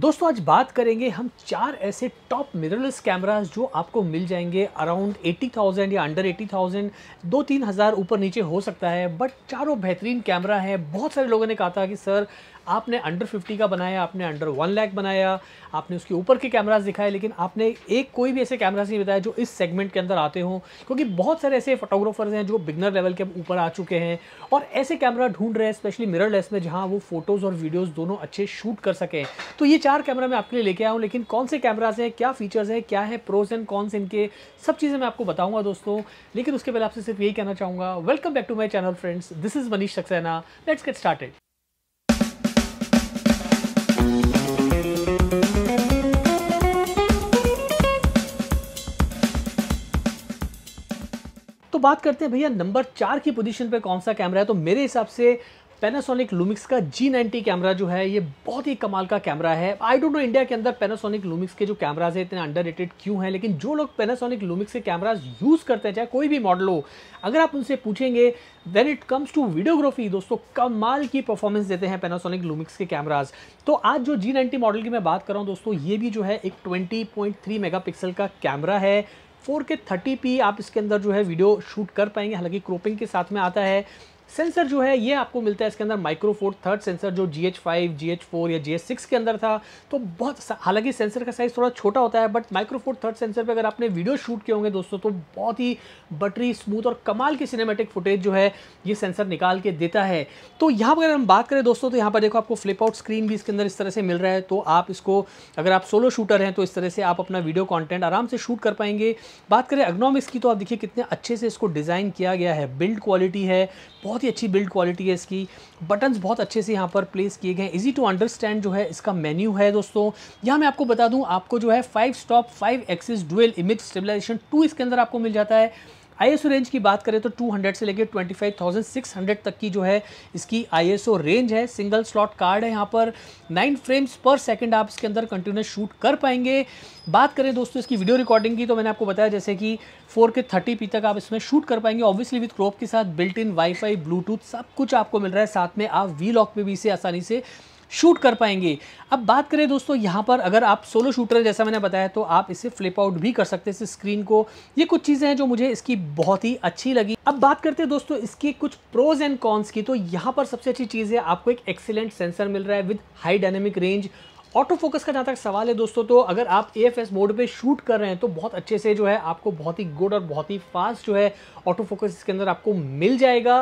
दोस्तों आज बात करेंगे हम चार ऐसे टॉप मिररलेस कैमरास जो आपको मिल जाएंगे अराउंड 80,000 या अंडर 80,000 दो तीन हज़ार ऊपर नीचे हो सकता है बट चारों बेहतरीन कैमरा है बहुत सारे लोगों ने कहा था कि सर आपने अंडर 50 का बनाया आपने अंडर वन लाख बनाया आपने उसके ऊपर के कैमराज दिखाए लेकिन आपने एक कोई भी ऐसे कैमराज नहीं बताया जो इस सेगमेंट के अंदर आते हों क्योंकि बहुत सारे ऐसे फोटोग्राफर्स हैं जो बिगनर लेवल के ऊपर आ चुके हैं और ऐसे कैमरा ढूंढ रहे हैं स्पेशली मिररलेस में जहाँ वो फोटोज़ और वीडियोज़ दोनों अच्छे शूट कर सकें तो ये चार कैमरा मैं आपके लिए लेके आया हूँ लेकिन कौन से कैमराज हैं क्या फीचर्स हैं क्या है प्रोज एंड कॉन्स इनके सब चीज़ें मैं आपको बताऊँगा दोस्तों लेकिन उसके पहले आपसे सिर्फ यही कहना चाहूँगा welcome back to my channel friends this is Manish Saxena let's get started बात करते हैं भैया नंबर चार की पोजीशन पे कौन सा कैमरा है तो मेरे हिसाब से पेनासोनिक लूमिक्स का G90 कैमरा जो है ये बहुत ही कमाल का कैमरा है आई डोंट नो इंडिया के अंदर पेनासोनिक लूमिक्स के जो कैमराज है इतने अंडर क्यों हैं लेकिन जो लोग पेनासोनिक लूमिक्स के कैमराज यूज़ करते हैं चाहे कोई भी मॉडल हो अगर आप उनसे पूछेंगे when it comes to videography दोस्तों कमाल की परफॉर्मेंस देते हैं पेनासोनिक लूमिक्स के कैमराज तो आज जो जी मॉडल की मैं बात कर रहा हूँ दोस्तों ये भी जो है एक ट्वेंटी पॉइंट का कैमरा है 4K 30p आप इसके अंदर जो है वीडियो शूट कर पाएंगे हालांकि क्रोपिंग के साथ में आता है सेंसर जो है ये आपको मिलता है इसके अंदर माइक्रोफोर थर्ड सेंसर जो G H five G H four या जी एच सिक्स के अंदर था तो बहुत हालांकि सेंसर का साइज़ थोड़ा छोटा होता है बट माइक्रोफोर थर्ड सेंसर पे अगर आपने वीडियो शूट किए होंगे दोस्तों तो बहुत ही बटरी स्मूथ और कमाल की सिनेमेटिक फुटेज जो है ये सेंसर निकाल के देता है तो यहाँ पर अगर हम बात करें दोस्तों तो यहाँ पर देखो आपको फ्लिप आउट स्क्रीन भी इसके अंदर इस तरह से मिल रहा है तो आप इसको अगर आप सोलो शूटर हैं तो इस तरह से आप अपना वीडियो कॉन्टेंट आराम से शूट कर पाएंगे बात करें अग्नोमिक्स की तो आप देखिए कितने अच्छे से इसको डिज़ाइन किया गया है बिल्ड क्वालिटी है बहुत बहुत ही अच्छी बिल्ड क्वालिटी है इसकी बटन्स बहुत अच्छे से यहाँ पर प्लेस किए गए हैं टू अंडरस्टैंड जो है इसका मेन्यू है दोस्तों यहाँ मैं आपको बता दूँ आपको जो है five stop five axis dual image stabilization two इसके अंदर आपको मिल जाता है आईएसओ रेंज की बात करें तो 200 से लेकर 25,600 तक की जो है इसकी आईएसओ रेंज है सिंगल स्लॉट कार्ड है यहाँ पर नाइन फ्रेम्स पर सेकेंड आप इसके अंदर कंटिन्यूस शूट कर पाएंगे बात करें दोस्तों इसकी वीडियो रिकॉर्डिंग की तो मैंने आपको बताया जैसे कि फोर के थर्टी पी तक आप इसमें शूट कर पाएंगे ऑब्वियसली विथ क्रॉप के साथ बिल्ट इन वाईफाई ब्लूटूथ सब कुछ आपको मिल रहा है साथ में आप वी लॉक पर भी इसे आसानी से शूट कर पाएंगे अब बात करें दोस्तों यहाँ पर अगर आप सोलो शूटर जैसा मैंने बताया तो आप इसे फ्लिप आउट भी कर सकते हैं इस स्क्रीन को ये कुछ चीज़ें हैं जो मुझे इसकी बहुत ही अच्छी लगी अब बात करते हैं दोस्तों इसके कुछ प्रोज एंड कॉन्स की तो यहाँ पर सबसे अच्छी चीज़ है आपको एक एक्सीलेंट सेंसर मिल रहा है with high dynamic range auto focus का जहाँ तक सवाल है दोस्तों तो अगर आप ए एफ एस मोड पर शूट कर रहे हैं तो बहुत अच्छे से जो है आपको बहुत ही गुड और बहुत ही फास्ट जो है ऑटो फोकस इसके अंदर आपको मिल जाएगा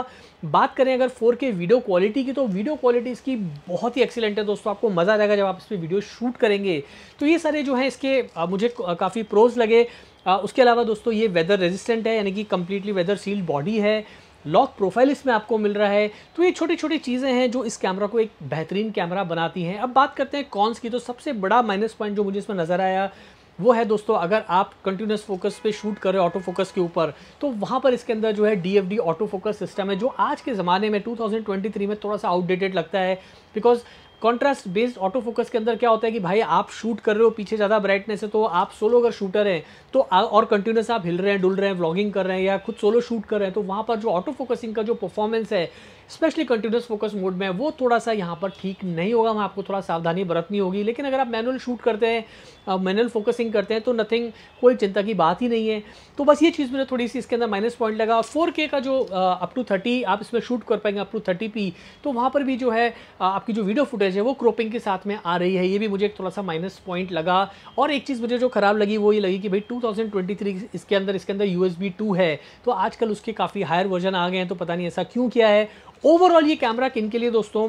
बात करें अगर 4K वीडियो क्वालिटी की तो वीडियो क्वालिटी इसकी बहुत ही एक्सीलेंट है दोस्तों आपको मज़ा आ जाएगा जब आप इस पर वीडियो शूट करेंगे तो ये सारे जो है इसके मुझे काफ़ी प्रोज लगे उसके अलावा दोस्तों ये वेदर रेजिस्टेंट है यानी कि कम्प्लीटली वेदर सील्ड बॉडी है लॉक प्रोफाइल इसमें आपको मिल रहा है तो ये छोटी छोटी चीज़ें हैं जो इस कैमरा को एक बेहतरीन कैमरा बनाती हैं अब बात करते हैं कॉन्स की तो सबसे बड़ा माइनस पॉइंट जो मुझे इसमें नज़र आया वो है दोस्तों अगर आप कंटिन्यूस फोकस पे शूट करें ऑटो फोकस के ऊपर तो वहाँ पर इसके अंदर जो है डी ऑटो फोकस सिस्टम है जो आज के ज़माने में 2023 में थोड़ा सा आउटडेटेड लगता है because contrast based auto focus के अंदर क्या होता है कि भाई आप शूट कर रहे हो पीछे ज़्यादा ब्राइटनेस है तो आप सोलो अगर शूटर हैं तो आ, और कंटिन्यूस आप हिल रहे हैं डुल रहे हैं व्लॉगिंग कर रहे हैं या खुद सोलो शूट कर रहे हैं तो वहाँ पर जो ऑटो फोकसिंग का जो परफॉर्मेंस है स्पेशली कंटिन्यूस फोकस मोड में वो थोड़ा सा यहाँ पर ठीक नहीं होगा वहाँ आपको थोड़ा सावधानी बरतनी होगी लेकिन अगर आप मैनुअल शूट करते हैं मैनुअल फोकसिंग करते हैं तो नथिंग कोई चिंता की बात ही नहीं है तो बस ये चीज़ मुझे थोड़ी सी इसके अंदर माइनस पॉइंट लगा और फोर का जो अप टू थर्टी आप इसमें शूट कर पाएंगे अप टू थर्टी पी तो वहाँ पर भी जो है आपकी जो वीडियो फुटेज है वो क्रोपिंग के साथ में आ रही है ये भी मुझे एक थोड़ा सा माइनस पॉइंट लगा और एक चीज़ मुझे जो खराब लगी वो ये लगी कि भाई टू इसके अंदर इसके अंदर यू एस है तो आजकल उसके काफ़ी हायर वर्जन आ गए हैं तो पता नहीं ऐसा क्यों किया है ओवरऑल ये कैमरा किन के लिए दोस्तों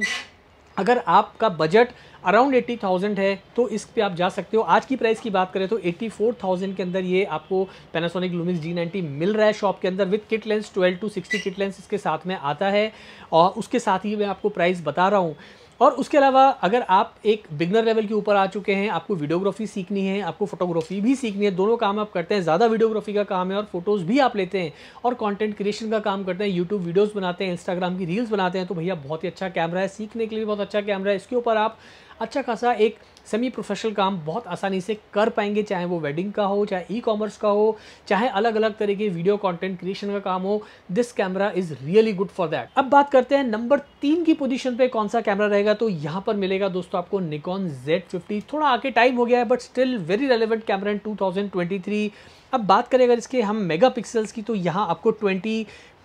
अगर आपका बजट अराउंड एट्टी थाउजेंड है तो इस पे आप जा सकते हो आज की प्राइस की बात करें तो एट्टी फोर थाउजेंड के अंदर ये आपको पैनासोनिक लूमिस जी नाइन्टी मिल रहा है शॉप के अंदर with kit lens twelve to sixty kit lens इसके साथ में आता है और उसके साथ ही मैं आपको प्राइस बता रहा हूँ और उसके अलावा अगर आप एक बिगनर लेवल के ऊपर आ चुके हैं आपको वीडियोग्राफी सीखनी है आपको फोटोग्राफी भी सीखनी है दोनों काम आप करते हैं ज़्यादा वीडियोग्राफी का काम है और फोटोज़ भी आप लेते हैं और कंटेंट क्रिएशन का काम करते हैं यूट्यूब वीडियोज़ बनाते हैं इंस्टाग्राम की रील्स बनाते हैं तो भैया बहुत ही अच्छा कैमरा है सीखने के लिए बहुत अच्छा कैमरा है इसके ऊपर आप अच्छा खासा एक सेमी प्रोफेशनल काम बहुत आसानी से कर पाएंगे चाहे वो वेडिंग का हो चाहे ई कॉमर्स का हो चाहे अलग अलग तरह के वीडियो कंटेंट क्रिएशन का काम हो this camera is really good for that अब बात करते हैं नंबर तीन की पोजीशन पे कौन सा कैमरा रहेगा तो यहाँ पर मिलेगा दोस्तों आपको निकॉन जेड थोड़ा आके टाइम हो गया है but still very relevant camera in two अब बात करें अगर इसके हम मेगापिक्सल्स की तो यहाँ आपको ट्वेंटी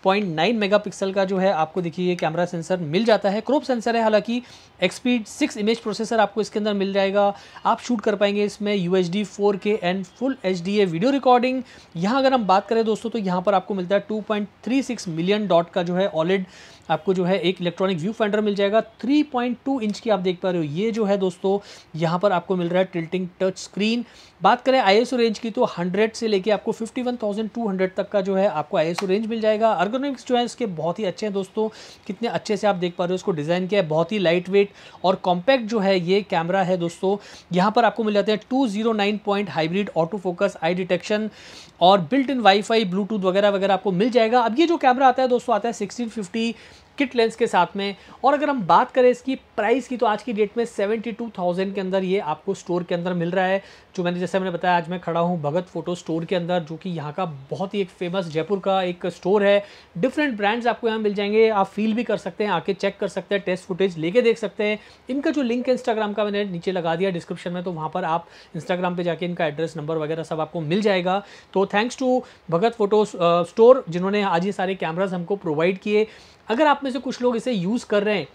पॉइंट नाइन मेगा का जो है आपको देखिए ये कैमरा सेंसर मिल जाता है क्रोप सेंसर है हालांकि एक्सपीड सिक्स इमेज प्रोसेसर आपको इसके अंदर मिल जाएगा आप शूट कर पाएंगे इसमें U H D four K and full H D a video recording यहाँ अगर हम बात करें दोस्तों तो यहाँ पर आपको मिलता है two point three six million dot का जो है ऑलिड आपको जो है एक इलेक्ट्रॉनिक व्यू फाइंडर मिल जाएगा 3.2 इंच की आप देख पा रहे हो ये जो है दोस्तों यहाँ पर आपको मिल रहा है टिल्टिंग टच स्क्रीन बात करें आई रेंज की तो 100 से लेके आपको 51,200 तक का जो है आपको आई रेंज मिल जाएगा अर्गोनॉमिक्स जो है इसके बहुत ही अच्छे हैं दोस्तों कितने अच्छे से आप देख पा रहे हो इसको डिज़ाइन किया है बहुत ही लाइट वेट और कॉम्पैक्ट जो है ये कैमरा है दोस्तों यहाँ पर आपको मिल जाते हैं two zero nine point hybrid auto focus eye detection और बिल्ट इन वाईफाई ब्लूटूथ वगैरह वगैरह आपको मिल जाएगा अब ये जो कैमरा आता है दोस्तों आता है सिक्सटीन फिफ्टी किट लेंस के साथ में और अगर हम बात करें इसकी प्राइस की तो आज की डेट में सेवेंटी टू थाउजेंड के अंदर ये आपको स्टोर के अंदर मिल रहा है जो मैंने जैसे मैंने बताया आज मैं खड़ा हूँ भगत फोटो स्टोर के अंदर जो कि यहाँ का बहुत ही एक फेमस जयपुर का एक स्टोर है डिफरेंट ब्रांड्स आपको यहाँ मिल जाएंगे आप फील भी कर सकते हैं आके चेक कर सकते हैं टेस्ट फुटेज लेके देख सकते हैं इनका जो लिंक है इंस्टाग्राम का मैंने नीचे लगा दिया डिस्क्रिप्शन में तो वहाँ पर आप इंस्टाग्राम पर जाके इनका एड्रेस नंबर वगैरह सब आपको मिल जाएगा तो thanks to Bhagat photo store जिन्होंने आज ये सारे कैमराज हमको प्रोवाइड किए अगर आप में से कुछ लोग इसे यूज़ कर रहे हैं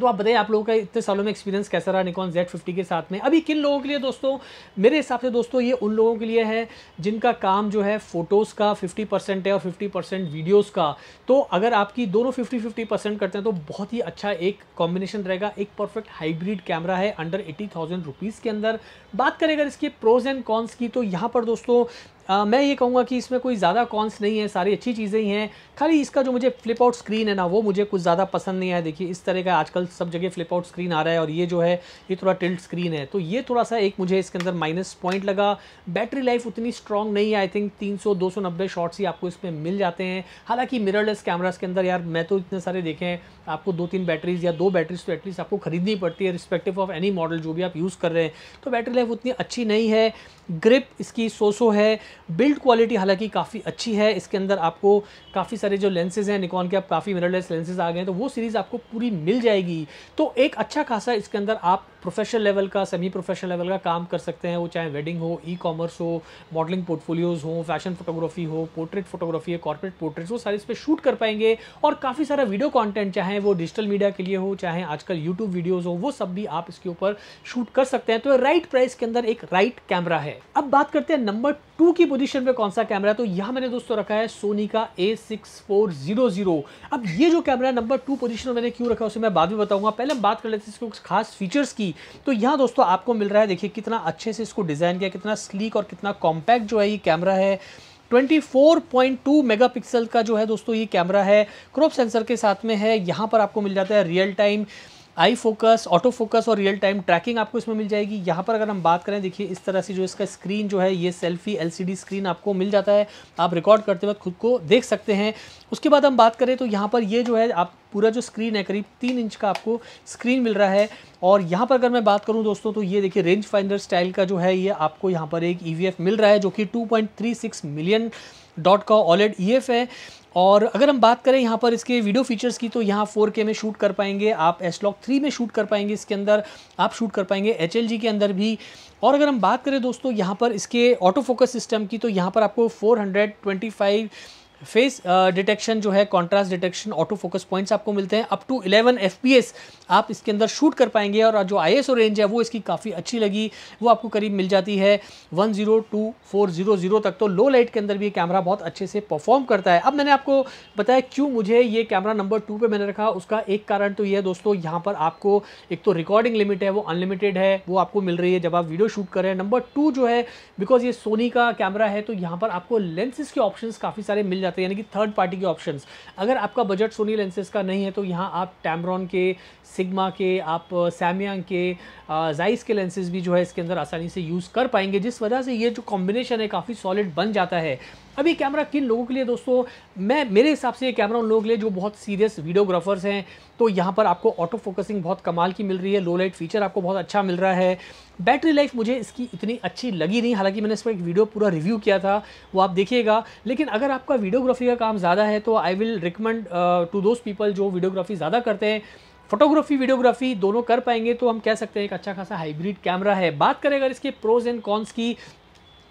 तो आप बताइए आप लोगों का इतने सालों में एक्सपीरियंस कैसा रहा निकॉन जेड फिफ्टी के साथ में अभी किन लोगों के लिए दोस्तों मेरे हिसाब से दोस्तों ये उन लोगों के लिए है जिनका काम जो है फोटोज़ का 50 परसेंट है और 50 परसेंट वीडियोज़ का तो अगर आपकी दोनों 50 50 परसेंट करते हैं तो बहुत ही अच्छा एक कॉम्बिनेशन रहेगा एक परफेक्ट हाइब्रिड कैमरा है अंडर एटी थाउजेंड के अंदर बात करें अगर इसके प्रोज एंड कॉन्स की तो यहाँ पर दोस्तों आ, मैं ये कहूँगा कि इसमें कोई ज़्यादा कॉन्स नहीं है सारी अच्छी चीज़ें ही हैं खाली इसका जो मुझे फ्लिप आउट स्क्रीन है ना वो मुझे कुछ ज़्यादा पसंद नहीं आया देखिए इस तरह का आजकल सब जगह फ्लिप आउट स्क्रीन आ रहा है और ये जो है ये थोड़ा टिल्ट स्क्रीन है तो ये थोड़ा सा एक मुझे इसके अंदर माइनस पॉइंट लगा बैटरी लाइफ उतनी स्ट्रॉन्ग नहीं है आई थिंक तीन सौ दो शॉट्स ही आपको इसमें मिल जाते हैं हालाँकि मिररलेस कैमराज के अंदर यार मैं तो इतने सारे देखे हैं आपको दो तीन बैटरीज या दो बैटरीज तो एटलीस्ट आपको खरीदनी पड़ती है रिस्पेक्टिव ऑफ एनी मॉडल जो भी आप यूज़ कर रहे हैं तो बैटरी लाइफ उतनी अच्छी नहीं है ग्रिप इसकी सो सो है बिल्ड क्वालिटी हालांकि काफ़ी अच्छी है इसके अंदर आपको काफ़ी सारे जो लेंसेज हैं निकॉन के आप काफ़ी मिररलेस लेंसेज आ गए हैं तो वो सीरीज़ आपको पूरी मिल जाएगी तो एक अच्छा खासा इसके अंदर आप प्रोफेशनल लेवल का सेमी प्रोफेशनल लेवल का काम कर सकते हैं वो चाहे वेडिंग हो ई कॉमर्स हो मॉडलिंग पोर्टफोलियोज़ हो फैशन फोटोग्राफी हो पोर्ट्रेट फोटोग्राफी है कॉर्पोरेट पोर्ट्रेट्स वो सारे इस पर शूट कर पाएंगे और काफ़ी सारा वीडियो कॉन्टेंट चाहे वो डिजिटल मीडिया के लिए हो चाहे आजकल यूट्यूब वीडियोज़ हो वो सब भी आप इसके ऊपर शूट कर सकते हैं तो राइट प्राइस के अंदर एक राइट कैमरा है अब बात करते हैं नंबर टू की की पोजीशन पे कौन सा कैमरा है तो यहाँ मैंने दोस्तों रखा है सोनी का A six four zero zero अब ये जो कैमरा नंबर टू पोजीशन में मैंने क्यों रखा है उसे मैं बाद में बताऊंगा पहले हम बात कर लेते हैं इसके कुछ खास फीचर्स की तो यहाँ दोस्तों आपको मिल रहा है देखिए कितना अच्छे से इसको डिज़ाइन किया कितना स्लीक और कितना कॉम्पैक्ट जो है ये कैमरा है 24.2 मेगापिक्सल का जो है दोस्तों ये कैमरा है क्रॉप सेंसर के साथ में है यहाँ पर आपको मिल जाता है real time eye focus auto focus और रियल टाइम ट्रैकिंग आपको इसमें मिल जाएगी यहाँ पर अगर हम बात करें देखिए इस तरह से जो इसका स्क्रीन जो है ये सेल्फी एलसीडी स्क्रीन आपको मिल जाता है आप रिकॉर्ड करते वक्त खुद को देख सकते हैं उसके बाद हम बात करें तो यहाँ पर ये जो है आप पूरा जो स्क्रीन है करीब तीन इंच का आपको स्क्रीन मिल रहा है और यहाँ पर अगर मैं बात करूँ दोस्तों तो ये देखिए रेंज फाइंडर स्टाइल का जो है ये आपको यहाँ पर एक ई e मिल रहा है जो कि टू मिलियन डॉट का ऑलेड ई e है और अगर हम बात करें यहाँ पर इसके वीडियो फीचर्स की तो यहाँ 4K में शूट कर पाएंगे आप एस लॉक थ्री में शूट कर पाएंगे इसके अंदर आप शूट कर पाएंगे एच के अंदर भी और अगर हम बात करें दोस्तों यहाँ पर इसके ऑटो फोकस सिस्टम की तो यहाँ पर आपको 425 फेस डिटेक्शन जो है contrast detection auto focus points आपको मिलते हैं अप टू 11 एफ आप इसके अंदर शूट कर पाएंगे और जो आई एस रेंज है वो इसकी काफ़ी अच्छी लगी वो आपको करीब मिल जाती है 102,400 तक तो लो लाइट के अंदर भी ये कैमरा बहुत अच्छे से परफॉर्म करता है अब मैंने आपको बताया क्यों मुझे ये कैमरा नंबर टू पर मैंने रखा उसका एक कारण तो ये है दोस्तों यहाँ पर आपको एक तो रिकॉर्डिंग लिमिट है वो अनलिमिटेड है वो आपको मिल रही है जब आप वीडियो शूट करें नंबर टू जो है बिकॉज ये सोनी का कैमरा है तो यहाँ पर आपको लेंसेज के ऑप्शन काफ़ी सारे मिल जाते हैं यानी कि थर्ड पार्टी के ऑप्शंस अगर आपका बजट सोनी लेंसेज का नहीं है तो यहाँ आप टैमरॉन के सिग्मा के आप सैमियांग uh, के जाइस uh, के लेंसेज भी जो है इसके अंदर आसानी से यूज़ कर पाएंगे जिस वजह से ये जो कॉम्बिनेशन है काफ़ी सॉलिड बन जाता है अब ये कैमरा किन लोगों के लिए दोस्तों मैं मेरे हिसाब से ये कैमरा उन लोगों के लिए जो बहुत सीरियस वीडियोग्राफर्स हैं तो यहाँ पर आपको ऑटो फोकसिंग बहुत कमाल की मिल रही है लो लाइट फीचर आपको बहुत अच्छा मिल रहा है बैटरी लाइफ मुझे इसकी इतनी अच्छी लगी नहीं हालांकि मैंने इस पर एक वीडियो पूरा रिव्यू किया था वो आप देखिएगा लेकिन अगर आपका वीडियोग्राफी का काम ज़्यादा है तो I will recommend to those people जो वीडियोग्राफी ज़्यादा करते हैं फोटोग्राफी वीडियोग्राफी दोनों कर पाएंगे तो हम कह सकते हैं एक अच्छा खासा हाइब्रिड कैमरा है बात करें अगर इसके प्रोज एंड कॉन्स की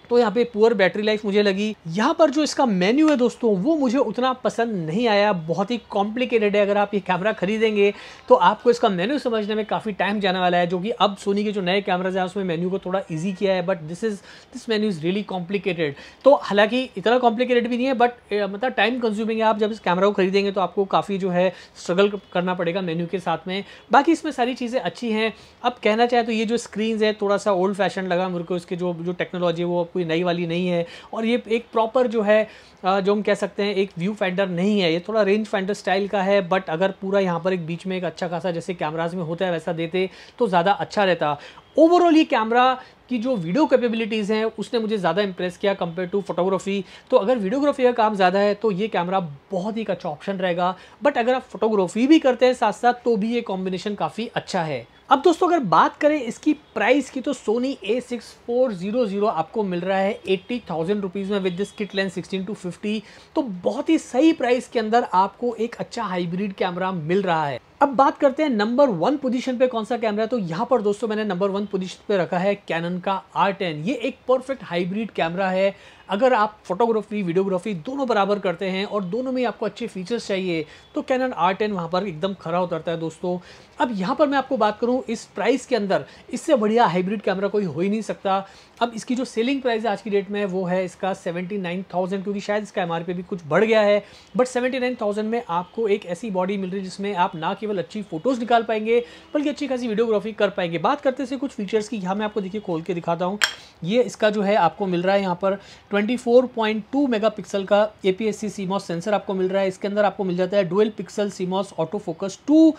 तो यहाँ पे पुअर बैटरी लाइफ मुझे लगी यहाँ पर जो इसका मेन्यू है दोस्तों वो मुझे उतना पसंद नहीं आया बहुत ही कॉम्प्लिकेटेड है अगर आप ये कैमरा खरीदेंगे तो आपको इसका मेन्यू समझने में काफ़ी टाइम जाने वाला है जो कि अब सोनी के जो नए कैमराज हैं उसमें मेन्यू को थोड़ा ईजी किया है but this is this menu is really complicated तो हालांकि इतना कॉम्प्लिकेटेड भी नहीं है बट मतलब टाइम कंज्यूमिंग है आप जब इस कैमरा को खरीदेंगे तो आपको काफ़ी जो है स्ट्रगल करना पड़ेगा मेन्यू के साथ में बाकी इसमें सारी चीज़ें अच्छी हैं अब कहना चाहे तो ये जो स्क्रीन है थोड़ा सा ओल्ड फैशन लगा मेरे को इसके जो जो टेक्नोलॉजी वो कोई नई वाली नहीं है और ये एक प्रॉपर जो है जो हम कह सकते हैं एक व्यू फेंडर नहीं है ये थोड़ा रेंज फेंडर स्टाइल का है बट अगर पूरा यहाँ पर एक बीच में एक अच्छा खासा जैसे कैमराज में होता है वैसा देते तो ज़्यादा अच्छा रहता ओवरऑल ये कैमरा की जो वीडियो कैपेबिलिटीज़ हैं उसने मुझे ज़्यादा इंप्रेस किया कंपेयर टू फोटोग्राफी तो अगर वीडियोग्राफी का काम ज़्यादा है तो ये कैमरा बहुत ही एक अच्छा ऑप्शन रहेगा बट अगर आप फोटोग्राफी भी करते हैं साथ साथ तो भी ये कॉम्बिनेशन काफ़ी अच्छा है अब दोस्तों अगर बात करें इसकी प्राइस की तो Sony A six four zero zero आपको मिल रहा है एट्टी थाउजेंड रुपीज़ में with this kit lens sixteen to fifty तो बहुत ही सही प्राइस के अंदर आपको एक अच्छा हाइब्रिड कैमरा मिल रहा है अब बात करते हैं नंबर वन पोजीशन पे कौन सा कैमरा है तो यहाँ पर दोस्तों मैंने नंबर वन पोजीशन पे रखा है कैनन का आर टेन ये एक परफेक्ट हाइब्रिड कैमरा है अगर आप फोटोग्राफी वीडियोग्राफी दोनों बराबर करते हैं और दोनों में आपको अच्छे फीचर्स चाहिए तो कैनन आर टेन वहाँ पर एकदम खरा उतरता है दोस्तों अब यहाँ पर मैं आपको बात करूँ इस प्राइस के अंदर इससे बढ़िया हाइब्रिड कैमरा कोई हो ही नहीं सकता अब इसकी जो सेलिंग प्राइस आज की डेट में है वो है इसका 79,000 क्योंकि शायद इसका एम भी कुछ बढ़ गया है बट 79,000 में आपको एक ऐसी बॉडी मिल रही है जिसमें आप ना केवल अच्छी फोटोज़ निकाल पाएंगे बल्कि अच्छी खासी वीडियोग्राफी कर पाएंगे बात करते से कुछ फीचर्स की यहाँ मैं आपको देखिए खोल के दिखाता हूँ ये इसका जो है आपको मिल रहा है यहाँ पर 24.2 मेगापिक्सल का ए पी सेंसर आपको मिल रहा है इसके अंदर आपको मिल जाता है dual pixel CMOS auto focus too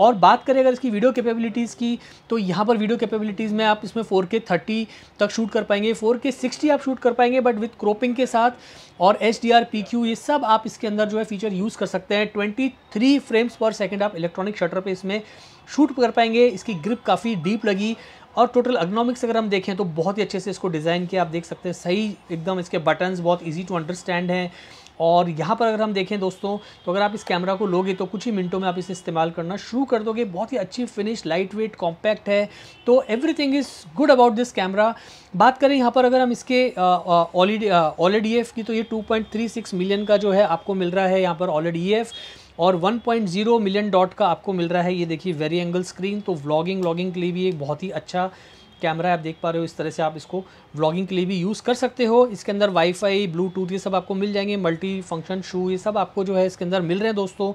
और बात करें अगर इसकी वीडियो कैपेबिलिटीज़ की तो यहाँ पर वीडियो कैपेबिलिटीज़ में आप इसमें 4K 30 तक शूट कर पाएंगे 4K 60 आप शूट कर पाएंगे बट विथ क्रोपिंग के साथ और एच डी ये सब आप इसके अंदर जो है फीचर यूज़ कर सकते हैं थ्री फ्रेम्स पर सेकेंड आप इलेक्ट्रॉनिक शटर पर इसमें शूट कर पाएंगे इसकी ग्रिप काफ़ी डीप लगी और टोटल अग्नोमिक्स अगर हम देखें तो बहुत ही अच्छे से इसको डिज़ाइन किया आप देख सकते हैं सही एकदम इसके बटन्स बहुत इजी टू अंडरस्टैंड हैं और यहाँ पर अगर हम देखें दोस्तों तो अगर आप इस कैमरा को लोगे तो कुछ ही मिनटों में आप इसे इस्तेमाल करना शुरू कर दोगे बहुत ही अच्छी फिनिश लाइट वेट कॉम्पैक्ट है तो everything is good about this camera बात करें यहाँ पर अगर हम इसके डी एफ़ की तो ये 2.36 मिलियन का जो है आपको मिल रहा है यहाँ पर डी ई और 1.0 मिलियन डॉट का आपको मिल रहा है ये देखिए वेरी एंगल स्क्रीन तो व्लॉगिंग व्लॉगिंग के लिए भी एक बहुत ही अच्छा कैमरा है आप देख पा रहे हो इस तरह से आप इसको व्लॉगिंग के लिए भी यूज़ कर सकते हो इसके अंदर वाईफाई ब्लूटूथ ये सब आपको मिल जाएंगे मल्टी फंक्शन शू ये सब आपको जो है इसके अंदर मिल रहे हैं दोस्तों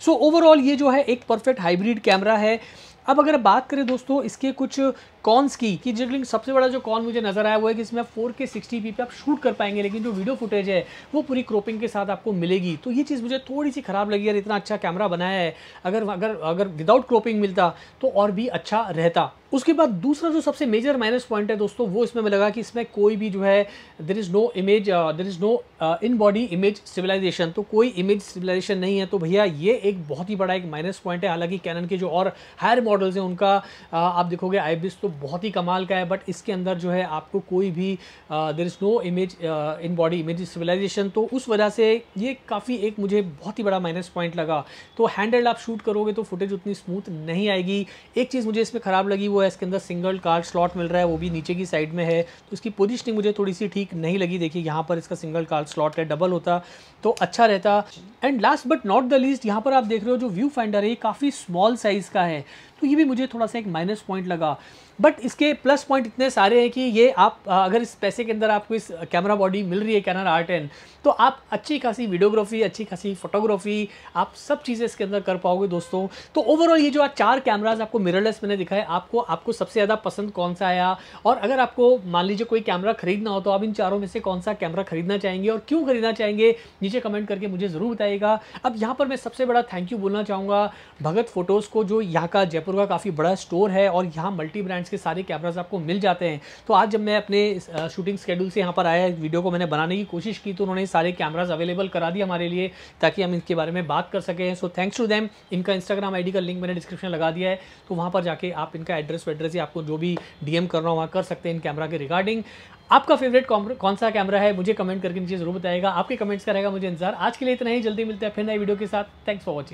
सो so, ओवरऑल ये जो है एक परफेक्ट हाइब्रिड कैमरा है अब अगर बात करें दोस्तों इसके कुछ कॉन्स की कि जिगलिंग सबसे बड़ा जो कॉन मुझे नज़र आया वो है कि इसमें फोर के सिक्सटी पी पे आप शूट कर पाएंगे लेकिन जो वीडियो फुटेज है वो पूरी क्रोपिंग के साथ आपको मिलेगी तो ये चीज़ मुझे थोड़ी सी ख़राब लगी यार इतना अच्छा कैमरा बनाया है अगर अगर अगर विदाउट क्रोपिंग मिलता तो और भी अच्छा रहता उसके बाद दूसरा जो सबसे मेजर माइनस पॉइंट है दोस्तों वो इसमें मैं लगा कि इसमें कोई भी जो है there is no image there is no in body image stabilization तो कोई इमेज सिविलाइजेशन नहीं है तो भैया ये एक बहुत ही बड़ा एक माइनस पॉइंट है हालांकि कैनन के जो और हायर मॉडल्स हैं उनका uh, आप देखोगे आई तो तो बहुत ही कमाल का है बट इसके अंदर जो है आपको कोई भी there is no image in body image stabilization तो उस वजह से ये काफ़ी एक मुझे बहुत ही बड़ा माइनस पॉइंट लगा तो हैंडल आप शूट करोगे तो फुटेज उतनी स्मूथ नहीं आएगी एक चीज़ मुझे इसमें ख़राब लगी वो है इसके अंदर सिंगल कार्ड स्लॉट मिल रहा है वो भी नीचे की साइड में है तो इसकी पोजिशनिंग मुझे थोड़ी सी ठीक नहीं लगी देखिए यहाँ पर इसका सिंगल कार्ड स्लॉट है डबल होता तो अच्छा रहता and last but not the least यहाँ पर आप देख रहे हो जो व्यू फाइंडर है ये काफ़ी स्मॉल साइज़ का है तो ये भी मुझे थोड़ा सा एक माइनस पॉइंट लगा बट इसके प्लस पॉइंट इतने सारे हैं कि ये आप अगर इस पैसे के अंदर आपको इस कैमरा बॉडी मिल रही है कैनर आर टेन तो आप अच्छी खासी वीडियोग्राफी अच्छी खासी फोटोग्राफी आप सब चीज़ें इसके अंदर कर पाओगे दोस्तों तो ओवरऑल ये जो आज चार कैमराज आपको मिररलेस मैंने दिखाए आपको आपको सबसे ज़्यादा पसंद कौन सा आया और अगर आपको मान लीजिए कोई कैमरा खरीदना हो तो आप इन चारों में से कौन सा कैमरा खरीदना चाहेंगे और क्यों खरीदना चाहेंगे नीचे कमेंट करके मुझे ज़रूर बताइएगा अब यहाँ पर मैं सबसे बड़ा थैंक यू बोलना चाहूँगा भगत फोटोज़ को जो यहाँ का जयपुर जयपुर का काफ़ी बड़ा स्टोर है और यहाँ मल्टी ब्रांड्स के सारे कैमराज आपको मिल जाते हैं तो आज जब मैं अपने शूटिंग स्केड्यूल से यहाँ पर आया वीडियो को मैंने बनाने की कोशिश की तो उन्होंने सारे कैमराज अवेलेबल करा दिए हमारे लिए ताकि हम इनके बारे में बात कर सकें सो थैंक्स टू दैम इनका इंस्टाग्राम आई का लिंक मैंने डिस्क्रिप्शन लगा दिया है तो वहाँ पर जाके आप इनका एड्रेस वेड्रेस या आपको जो भी एम कर रहा हूँ वहाँ कर सकते हैं इन कैमरा के रिगार्डिंग आपका फेवरेट कौन सा कैमरा है मुझे कमेंट करके नीचे जरूर बताएगा आपके कमेंट्स का रहेगा मुझे इंतजार आज के लिए इतना ही जल्दी मिलते हैं फिर नए वीडियो के साथ थैंक्स फॉर वॉचिंग